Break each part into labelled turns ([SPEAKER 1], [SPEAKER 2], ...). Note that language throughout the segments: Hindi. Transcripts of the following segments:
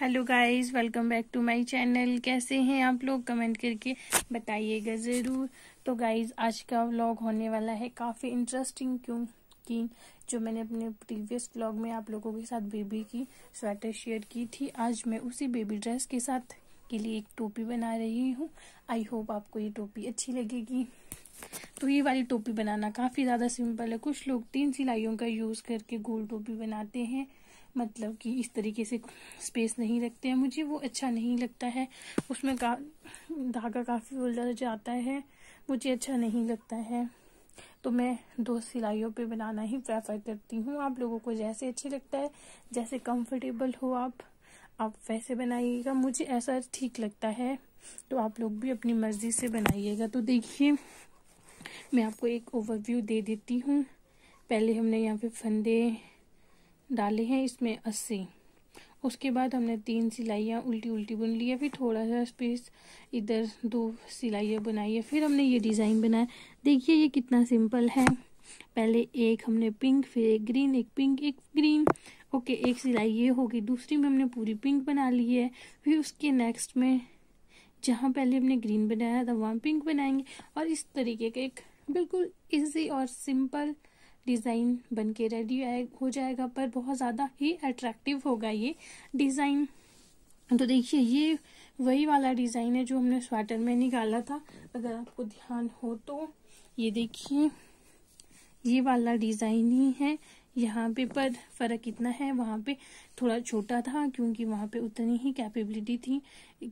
[SPEAKER 1] hello guys welcome back to my channel कैसे हैं आप लोग कमेंट करके बताइएगा ज़रूर तो गाइस आज का व्लॉग होने वाला है काफ़ी इंटरेस्टिंग क्योंकि जो मैंने अपने प्रीवियस व्लॉग में आप लोगों के साथ बेबी की स्वेटर शेयर की थी आज मैं उसी बेबी ड्रेस के साथ के लिए एक टोपी बना रही हूँ आई होप आपको ये टोपी अच्छी लगेगी तो ये वाली टोपी बनाना काफ़ी ज़्यादा सिंपल है कुछ लोग तीन सिलाइयों का यूज़ करके गोल टोपी बनाते हैं मतलब कि इस तरीके से स्पेस नहीं रखते हैं मुझे वो अच्छा नहीं लगता है उसमें का धागा काफ़ी उलझ जाता है मुझे अच्छा नहीं लगता है तो मैं दो सिलाइयों पे बनाना ही प्रेफर करती हूँ आप लोगों को जैसे अच्छे लगता है जैसे कंफर्टेबल हो आप आप वैसे बनाइएगा मुझे ऐसा ठीक लगता है तो आप लोग भी अपनी मर्ज़ी से बनाइएगा तो देखिए मैं आपको एक ओवरव्यू दे देती हूँ पहले हमने यहाँ पे फंदे डाले हैं इसमें अस्सी उसके बाद हमने तीन सिलाइयाँ उल्टी उल्टी बुन लिया फिर थोड़ा सा स्पेस इधर दो सिलाइयाँ बनाई है फिर हमने ये डिज़ाइन बनाया देखिए ये कितना सिंपल है पहले एक हमने पिंक फिर एक ग्रीन एक पिंक एक ग्रीन ओके एक सिलाई ये होगी दूसरी में हमने पूरी पिंक बना ली है फिर उसके नेक्स्ट में जहाँ पहले हमने ग्रीन बनाया था वहाँ पिंक बनाएंगे और इस तरीके का एक बिल्कुल ईजी और सिंपल डिज़ाइन बन के रेडी हो जाएगा पर बहुत ज़्यादा ही अट्रैक्टिव होगा ये डिज़ाइन तो देखिए ये वही वाला डिज़ाइन है जो हमने स्वेटर में निकाला था अगर आपको ध्यान हो तो ये देखिए ये वाला डिज़ाइन ही है यहाँ पे पर फर्क इतना है वहाँ पे थोड़ा छोटा था क्योंकि वहाँ पे उतनी ही कैपेबिलिटी थी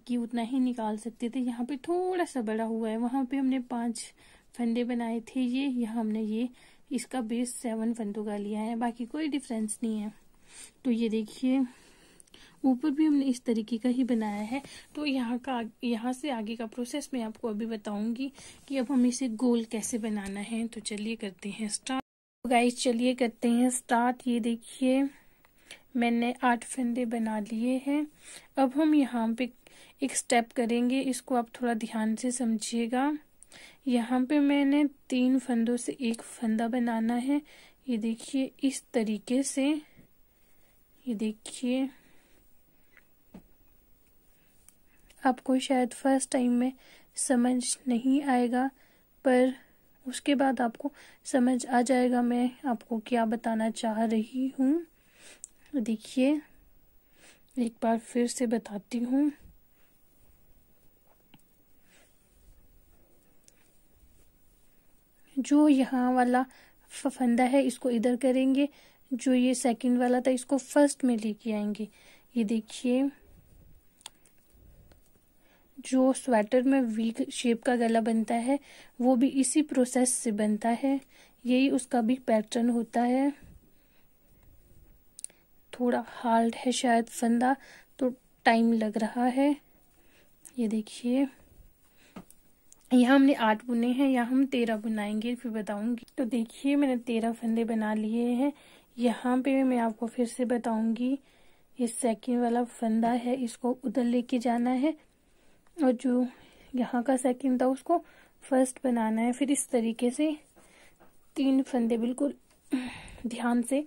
[SPEAKER 1] कि उतना ही निकाल सकते थे यहाँ पे थोड़ा सा बड़ा हुआ है वहाँ पे हमने पांच फंडे बनाए थे ये यहाँ हमने ये इसका बेस सेवन फंदों का लिया है बाकी कोई डिफरेंस नहीं है तो ये देखिए ऊपर भी हमने इस तरीके का ही बनाया है तो यहाँ का यहाँ से आगे का प्रोसेस मैं आपको अभी बताऊंगी कि अब हम इसे गोल कैसे बनाना है तो चलिए करते हैं स्टार्ट तो गाइस चलिए करते हैं स्टार्ट ये देखिए मैंने आठ फंदे बना लिए हैं अब हम यहाँ पे एक स्टेप करेंगे इसको आप थोड़ा ध्यान से समझिएगा यहाँ पे मैंने तीन फंदों से एक फंदा बनाना है ये देखिए इस तरीके से ये देखिए आपको शायद फर्स्ट टाइम में समझ नहीं आएगा पर उसके बाद आपको समझ आ जाएगा मैं आपको क्या बताना चाह रही हूँ देखिए एक बार फिर से बताती हूँ जो यहाँ वाला फंदा है इसको इधर करेंगे जो ये सेकंड वाला था इसको फर्स्ट में लेके आएंगे ये देखिए जो स्वेटर में वी शेप का गला बनता है वो भी इसी प्रोसेस से बनता है यही उसका भी पैटर्न होता है थोड़ा हार्ड है शायद फंदा तो टाइम लग रहा है ये देखिए यहाँ हमने आठ बुने हैं यहाँ हम तेरह बुनाएंगे फिर बताऊंगी तो देखिए मैंने तेरह फंदे बना लिए हैं यहाँ पे मैं आपको फिर से बताऊंगी ये सेकंड वाला फंदा है इसको उधर लेके जाना है और जो यहाँ का सेकंड था उसको फर्स्ट बनाना है फिर इस तरीके से तीन फंदे बिल्कुल ध्यान से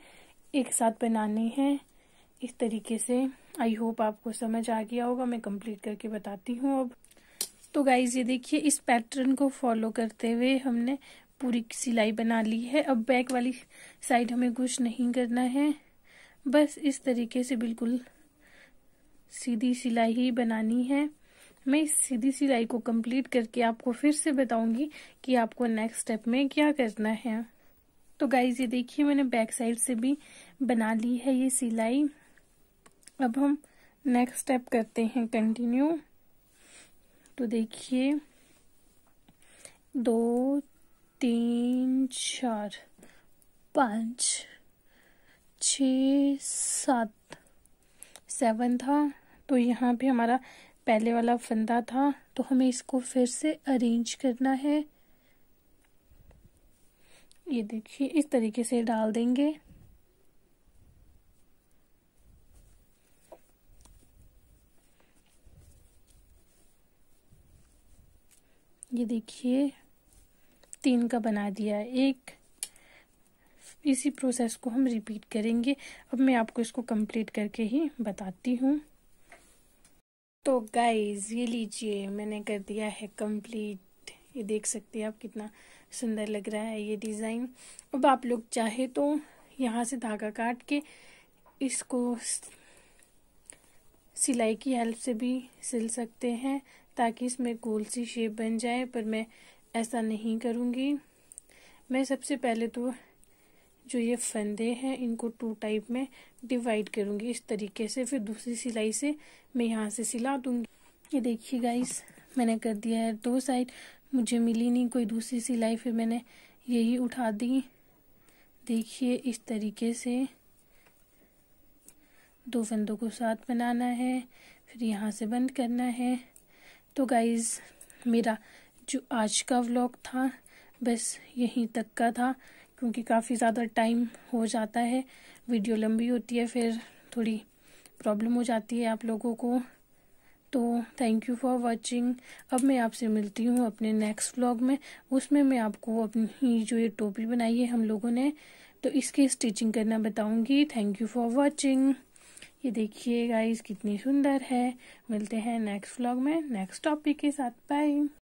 [SPEAKER 1] एक साथ बनाने हैं इस तरीके से आई होप आपको समझ आ गया होगा मैं कंप्लीट करके बताती हूँ अब तो गाइज ये देखिए इस पैटर्न को फॉलो करते हुए हमने पूरी सिलाई बना ली है अब बैक वाली साइड हमें कुछ नहीं करना है बस इस तरीके से बिल्कुल सीधी सिलाई ही बनानी है मैं इस सीधी सिलाई को कंप्लीट करके आपको फिर से बताऊंगी कि आपको नेक्स्ट स्टेप में क्या करना है तो गाइज ये देखिए मैंने बैक साइड से भी बना ली है ये सिलाई अब हम नेक्स्ट स्टेप करते हैं कंटिन्यू तो देखिए दो तीन चार पाँच छ सात सेवन था तो यहाँ पे हमारा पहले वाला फंदा था तो हमें इसको फिर से अरेंज करना है ये देखिए इस तरीके से डाल देंगे ये देखिए तीन का बना दिया एक इसी प्रोसेस को हम रिपीट करेंगे अब मैं आपको इसको कंप्लीट करके ही बताती हूँ तो गाइज ये लीजिए मैंने कर दिया है कंप्लीट ये देख सकते हैं आप कितना सुंदर लग रहा है ये डिज़ाइन अब आप लोग चाहे तो यहाँ से धागा काट के इसको सिलाई की हेल्प से भी सिल सकते हैं ताकि इसमें गोल सी शेप बन जाए पर मैं ऐसा नहीं करूँगी मैं सबसे पहले तो जो ये फंदे हैं इनको टू टाइप में डिवाइड करूँगी इस तरीके से फिर दूसरी सिलाई से मैं यहाँ से सिला दूँगी ये देखिए गाइस मैंने कर दिया है दो साइड मुझे मिली नहीं कोई दूसरी सिलाई फिर मैंने यही उठा दी देखिए इस तरीके से दो फंदों को साथ बनाना है फिर यहाँ से बंद करना है तो गाइज़ मेरा जो आज का व्लॉग था बस यहीं तक का था क्योंकि काफ़ी ज़्यादा टाइम हो जाता है वीडियो लंबी होती है फिर थोड़ी प्रॉब्लम हो जाती है आप लोगों को तो थैंक यू फॉर वाचिंग अब मैं आपसे मिलती हूँ अपने नेक्स्ट व्लॉग में उसमें मैं आपको अपनी जो ये टोपी बनाई है हम लोगों ने तो इसकी स्टिचिंग करना बताऊँगी थैंक यू फॉर वॉचिंग ये देखिए गाइस कितनी सुंदर है मिलते हैं नेक्स्ट व्लॉग में नेक्स्ट टॉपिक के साथ बाय